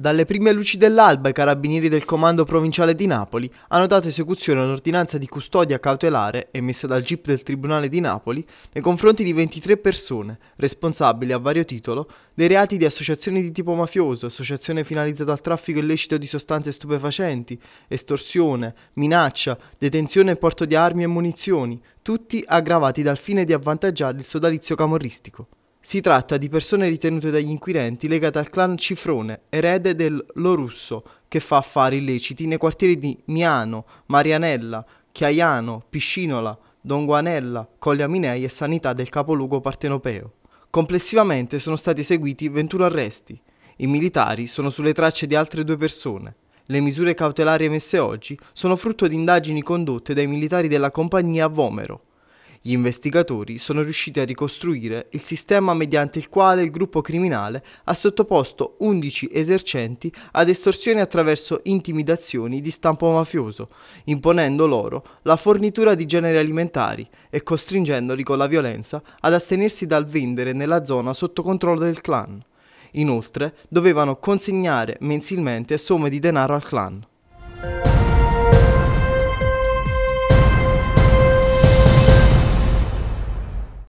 Dalle prime luci dell'alba i carabinieri del Comando Provinciale di Napoli hanno dato esecuzione a un'ordinanza di custodia cautelare emessa dal GIP del Tribunale di Napoli nei confronti di 23 persone responsabili a vario titolo dei reati di associazione di tipo mafioso, associazione finalizzata al traffico illecito di sostanze stupefacenti, estorsione, minaccia, detenzione e porto di armi e munizioni, tutti aggravati dal fine di avvantaggiare il sodalizio camorristico. Si tratta di persone ritenute dagli inquirenti legate al clan Cifrone, erede del Lo Russo, che fa affari illeciti nei quartieri di Miano, Marianella, Chiaiano, Piscinola, Donguanella, Minei e Sanità del capoluogo partenopeo. Complessivamente sono stati eseguiti 21 arresti. I militari sono sulle tracce di altre due persone. Le misure cautelari emesse oggi sono frutto di indagini condotte dai militari della compagnia Vomero, gli investigatori sono riusciti a ricostruire il sistema mediante il quale il gruppo criminale ha sottoposto 11 esercenti ad estorsioni attraverso intimidazioni di stampo mafioso, imponendo loro la fornitura di generi alimentari e costringendoli con la violenza ad astenersi dal vendere nella zona sotto controllo del clan. Inoltre, dovevano consegnare mensilmente somme di denaro al clan.